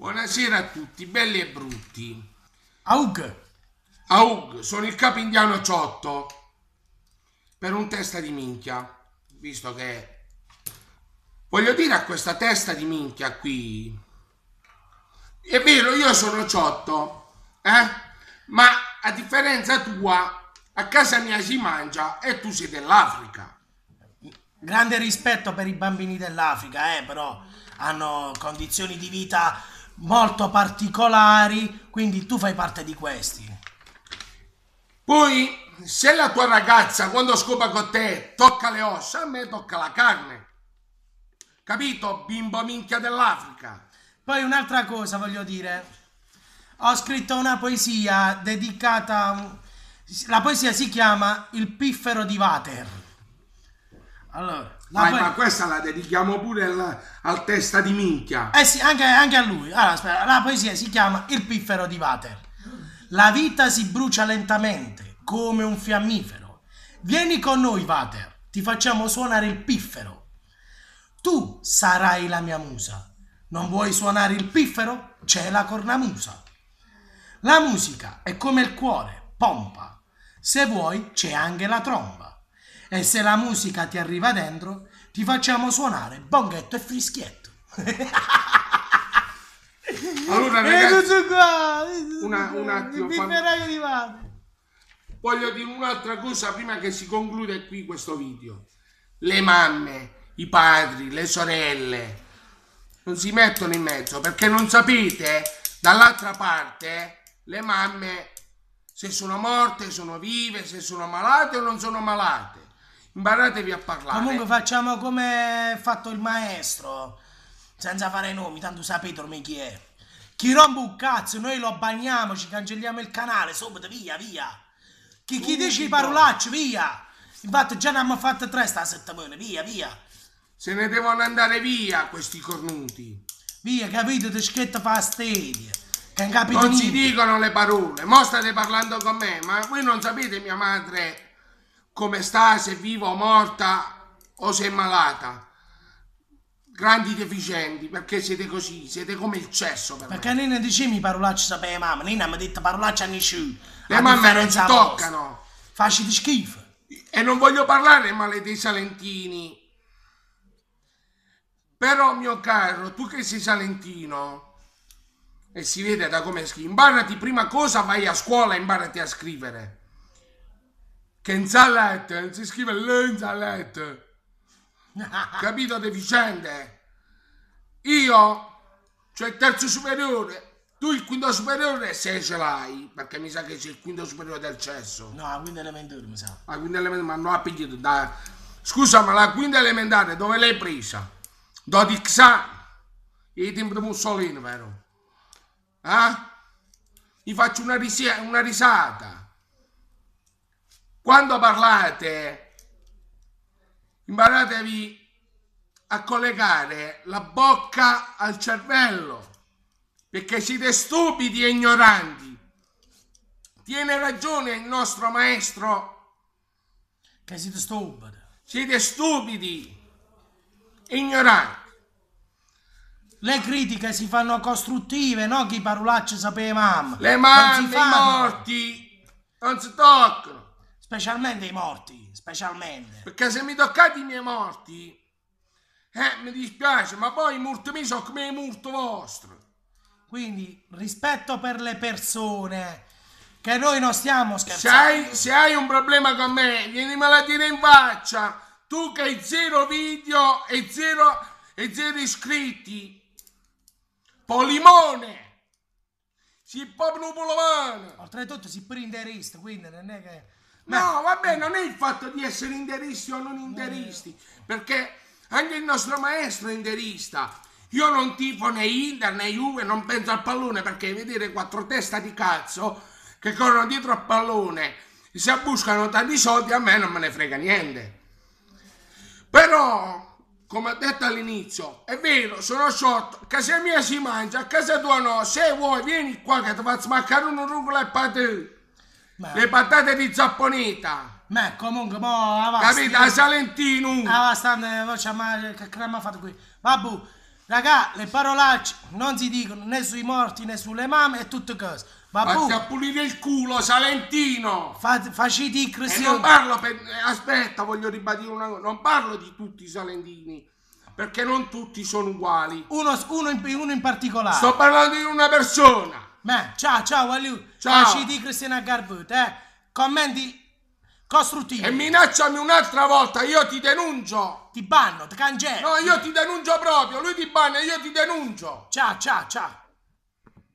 Buonasera a tutti, belli e brutti. Aug. Aug, sono il capo indiano Ciotto. Per un testa di minchia, visto che... Voglio dire a questa testa di minchia qui... È vero, io sono Ciotto, eh? Ma a differenza tua, a casa mia si mangia e tu sei dell'Africa. Grande rispetto per i bambini dell'Africa, eh, però hanno condizioni di vita molto particolari, quindi tu fai parte di questi. Poi, se la tua ragazza quando scopa con te tocca le ossa, a me tocca la carne. Capito, bimbo minchia dell'Africa? Poi un'altra cosa voglio dire. Ho scritto una poesia dedicata... La poesia si chiama Il piffero di Vater. Allora, ma, poi... ma, questa la dedichiamo pure al, al testa di minchia. Eh sì, anche, anche a lui. Allora, aspetta, la poesia si chiama Il piffero di Vater. La vita si brucia lentamente, come un fiammifero. Vieni con noi, Vater, ti facciamo suonare il piffero. Tu sarai la mia musa. Non vuoi suonare il piffero? C'è la cornamusa. La musica è come il cuore, pompa. Se vuoi, c'è anche la tromba. E se la musica ti arriva dentro, ti facciamo suonare bonghetto e frischietto. allora, eh, ragazzi, una, un attimo, quando... voglio dire un'altra cosa prima che si concluda qui questo video. Le mamme, i padri, le sorelle non si mettono in mezzo perché non sapete dall'altra parte le mamme se sono morte, sono vive, se sono malate o non sono malate. Imparatevi a parlare. Comunque facciamo come ha fatto il maestro, senza fare nomi, tanto sapete ormai chi è. Chi rompe un cazzo, noi lo bagniamo, ci cancelliamo il canale, subito, via, via. Chi, chi dice i parolacci, via. Infatti già ne abbiamo fatte tre sta settimana, via, via. Se ne devono andare via questi cornuti. Via, capito, ti schietta fastidio. Non niente. si dicono le parole, mo state parlando con me, ma voi non sapete mia madre come sta, se è viva o morta o se è malata. Grandi deficienti, perché siete così, siete come il cesso. Per perché me. Nina diceva parolacce sapeva mamma, Nina mi ha detto parolacce a nessuno. Le mamme non si toccano. di schifo. E non voglio parlare male dei salentini. Però mio caro, tu che sei salentino, e si vede da come scrivi. Imbarati prima cosa, vai a scuola e imbarati a scrivere. Kenzalette, si scrive Lenzalette. Capito deficiente? Io, cioè il terzo superiore, tu il quinto superiore se ce l'hai, perché mi sa che c'è il quinto superiore del cesso. No, la quinta elementare mi sa. La quinta elementare, ma non ha pigliato da... Scusa, ma la quinta elementare dove l'hai presa? Do di Xa e tempo di Mussolini, vero? Eh? Mi faccio una, ris- una risata. Quando parlate, imparatevi a collegare la bocca al cervello, perché siete stupidi e ignoranti. Tiene ragione il nostro maestro. Che siete stupidi. Siete stupidi e ignoranti. Le critiche si fanno costruttive, no? Chi parolacce sapeva. Le mamme, i morti, non si toccano. Specialmente i morti, specialmente. Perché se mi toccate i miei morti, eh, mi dispiace, ma poi i morti miei sono come i morti vostri. Quindi, rispetto per le persone, che noi non stiamo scherzando. Se hai, se hai un problema con me, vienimela a dire in faccia. Tu che hai zero video e zero, e zero iscritti. Polimone! Si popolo polimone! Oltretutto si prende il rischio, quindi non è che... No, vabbè, non è il fatto di essere interisti o non interisti, perché anche il nostro maestro è interista. Io non tifo né Inter né Juve, non penso al pallone perché vedere quattro testa di cazzo che corrono dietro al pallone e si abbuscano tanti soldi a me non me ne frega niente. Però, come ho detto all'inizio, è vero, sono sciotto, a casa mia si mangia, a casa tua no, se vuoi vieni qua che ti faccio mancare una rucola e patè. Ma... le patate di zapponeta. Ma comunque, mo, avanti. Capito? A Salentino. Avanti, voce male, che crema fatto qui. Babbu, raga, le parolacce non si dicono né sui morti né sulle mamme e tutte cose. Babbu. Fatti a pulire il culo, Salentino. Fat, faciti i E non parlo, per, eh, aspetta, voglio ribadire una cosa. Non parlo di tutti i salentini. Perché non tutti sono uguali. Uno, uno, in, uno in particolare. Sto parlando di una persona ma, ciao, ciao, Aliu. Ciao. Asciti Cristiana Garbuto, eh. Commenti costruttivi. E minacciami un'altra volta, io ti denuncio. Ti banno, ti cancello. No, io ti denuncio proprio, lui ti banna e io ti denuncio. Ciao, ciao, ciao.